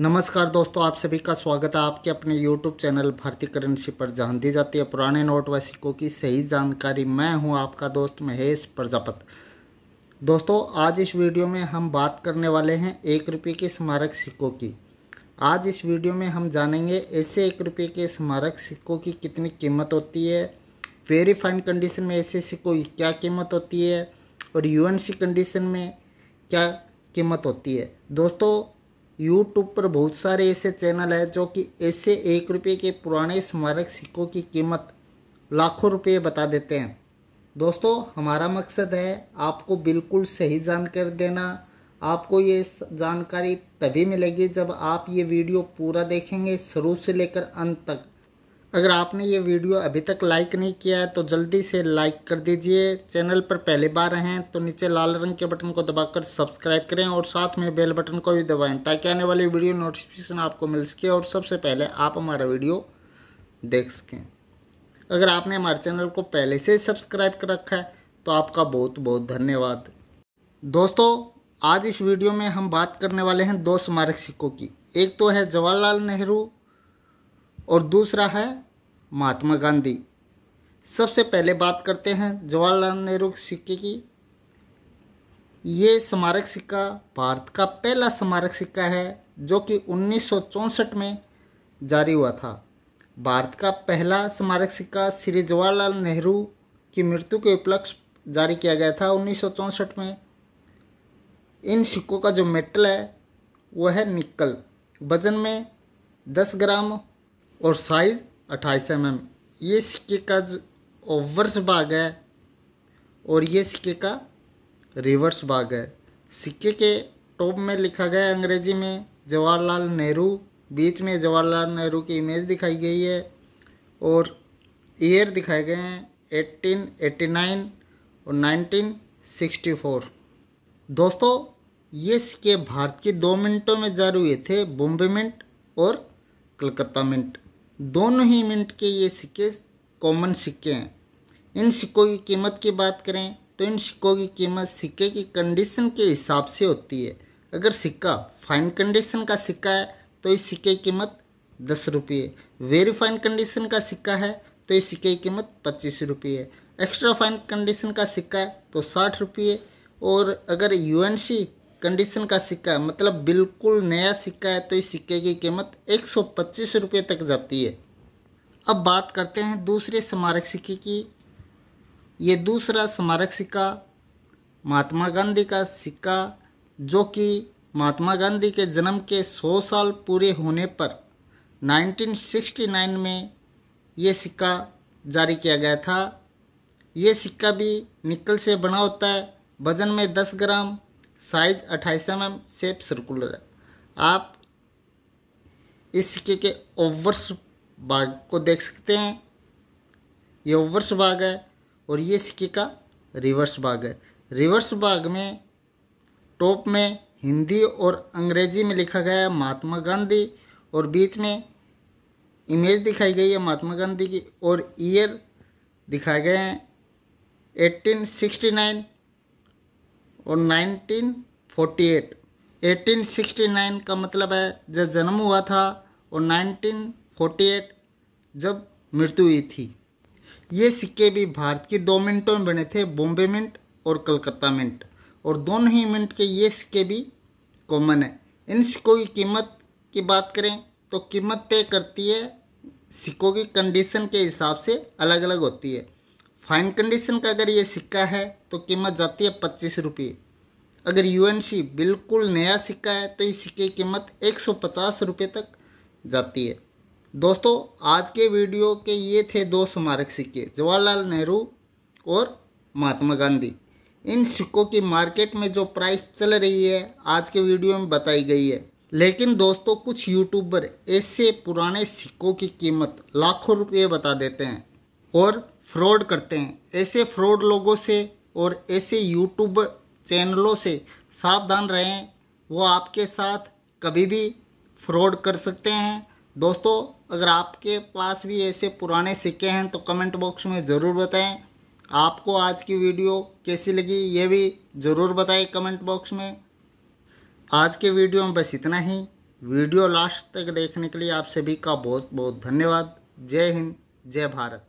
नमस्कार दोस्तों आप सभी का स्वागत है आपके अपने यूट्यूब चैनल भारतीय करेंसी पर जान दी जाती है पुराने नोट व सिक्कों की सही जानकारी मैं हूं आपका दोस्त महेश प्रजापत दोस्तों आज इस वीडियो में हम बात करने वाले हैं एक रुपये के स्मारक सिक्कों की आज इस वीडियो में हम जानेंगे ऐसे एक रुपये के स्मारक सिक्कों की कितनी कीमत होती है वेरी फाइन कंडीशन में ऐसे सिक्कों की क्या कीमत होती है और यू कंडीशन में क्या कीमत होती है दोस्तों यूट्यूब पर बहुत सारे ऐसे चैनल हैं जो कि ऐसे एक रुपये के पुराने स्मारक सिक्कों की कीमत लाखों रुपये बता देते हैं दोस्तों हमारा मकसद है आपको बिल्कुल सही जानकारी देना आपको ये जानकारी तभी मिलेगी जब आप ये वीडियो पूरा देखेंगे शुरू से लेकर अंत तक अगर आपने ये वीडियो अभी तक लाइक नहीं किया है तो जल्दी से लाइक कर दीजिए चैनल पर पहली बार हैं तो नीचे लाल रंग के बटन को दबाकर सब्सक्राइब करें और साथ में बेल बटन को भी दबाएं ताकि आने वाली वीडियो नोटिफिकेशन आपको मिल सके और सबसे पहले आप हमारा वीडियो देख सकें अगर आपने हमारे चैनल को पहले से सब्सक्राइब कर रखा है तो आपका बहुत बहुत धन्यवाद दोस्तों आज इस वीडियो में हम बात करने वाले हैं दो स्मारक सिक्कों की एक तो है जवाहरलाल नेहरू और दूसरा है महात्मा गांधी सबसे पहले बात करते हैं जवाहरलाल नेहरू सिक्के की ये स्मारक सिक्का भारत का पहला स्मारक सिक्का है जो कि उन्नीस में जारी हुआ था भारत का पहला स्मारक सिक्का श्री जवाहरलाल नेहरू की मृत्यु के उपलक्ष्य जारी किया गया था उन्नीस में इन सिक्कों का जो मेटल है वह है निकल वजन में 10 ग्राम और साइज़ अट्ठाईस एम mm. एम ये सिक्के का जो ओवर्स भाग है और ये सिक्के का रिवर्स भाग है सिक्के के टॉप में लिखा गया है अंग्रेजी में जवाहरलाल नेहरू बीच में जवाहरलाल नेहरू की इमेज दिखाई गई है और ईयर दिखाए गए हैं 1889 और 1964 दोस्तों ये सिक्के भारत के दो मिनटों में जारी हुए थे बॉम्बे मिंट और कलकत्ता मिंट दोनों ही मिनट के ये सिक्के कॉमन सिक्के हैं इन सिक्कों की कीमत की बात करें तो इन सिक्कों की कीमत सिक्के की कंडीशन के हिसाब से होती है अगर सिक्का फाइन कंडीशन का सिक्का है तो इस सिक्के की कीमत दस रुपये वेरी फाइन कंडीशन का सिक्का है तो इस सिक्के की कीमत पच्चीस रुपये एक्स्ट्रा फाइन कंडीशन का सिक्का है तो साठ रुपये और अगर यूएनसी कंडीशन का सिक्का है मतलब बिल्कुल नया सिक्का है तो इस सिक्के की कीमत एक सौ पच्चीस रुपये तक जाती है अब बात करते हैं दूसरे स्मारक सिक्के की ये दूसरा स्मारक सिक्का महात्मा गांधी का सिक्का जो कि महात्मा गांधी के जन्म के 100 साल पूरे होने पर 1969 में ये सिक्का जारी किया गया था ये सिक्का भी निकल से बना होता है वज़न में 10 ग्राम साइज अट्ठाईस एम एम सेप सर्कुलर है आप इस सिक्के के ओवर्स भाग को देख सकते हैं ये ओवर्स भाग है और ये सिक्के का रिवर्स भाग है रिवर्स भाग में टॉप में हिंदी और अंग्रेजी में लिखा गया है महात्मा गांधी और बीच में इमेज दिखाई गई है महात्मा गांधी की और ईयर दिखाए गए हैं 1869 और 1948 1869 का मतलब है जब जन्म हुआ था और 1948 जब मृत्यु हुई थी ये सिक्के भी भारत की दो मिनटों में बने थे बॉम्बे मिंट और कलकत्ता मिंट और दोनों ही मिनट के ये सिक्के भी कॉमन है इन सिक्कों की कीमत की बात करें तो कीमत तय करती है सिक्कों की कंडीशन के हिसाब से अलग अलग होती है फाइन कंडीशन का अगर ये सिक्का है तो कीमत जाती है पच्चीस रुपये अगर यूएनसी बिल्कुल नया सिक्का है तो इस सिक्के की कीमत एक सौ पचास रुपये तक जाती है दोस्तों आज के वीडियो के ये थे दो स्मारक सिक्के जवाहरलाल नेहरू और महात्मा गांधी इन सिक्कों की मार्केट में जो प्राइस चल रही है आज के वीडियो में बताई गई है लेकिन दोस्तों कुछ यूट्यूबर ऐसे पुराने सिक्कों की कीमत लाखों रुपये बता देते हैं और फ्रॉड करते हैं ऐसे फ्रॉड लोगों से और ऐसे यूट्यूब चैनलों से सावधान रहें वो आपके साथ कभी भी फ्रॉड कर सकते हैं दोस्तों अगर आपके पास भी ऐसे पुराने सिक्के हैं तो कमेंट बॉक्स में ज़रूर बताएं आपको आज की वीडियो कैसी लगी ये भी ज़रूर बताएं कमेंट बॉक्स में आज के वीडियो में बस इतना ही वीडियो लास्ट तक देखने के लिए आप सभी का बहुत बहुत धन्यवाद जय हिंद जय भारत